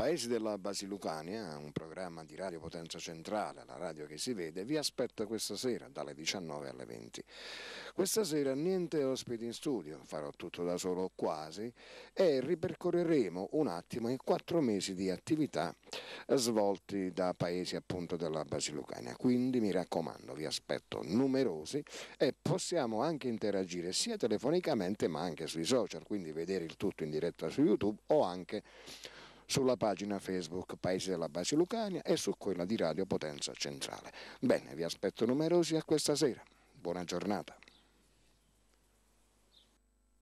Paesi della Basilucania, un programma di Radio Potenza Centrale, la radio che si vede, vi aspetta questa sera dalle 19 alle 20. Questa sera niente ospiti in studio, farò tutto da solo quasi e ripercorreremo un attimo i quattro mesi di attività svolti da paesi appunto della Basilucania. Quindi mi raccomando, vi aspetto numerosi e possiamo anche interagire sia telefonicamente ma anche sui social, quindi vedere il tutto in diretta su YouTube o anche sulla pagina Facebook Paese della Basi Lucania e su quella di Radio Potenza Centrale. Bene, vi aspetto numerosi a questa sera. Buona giornata.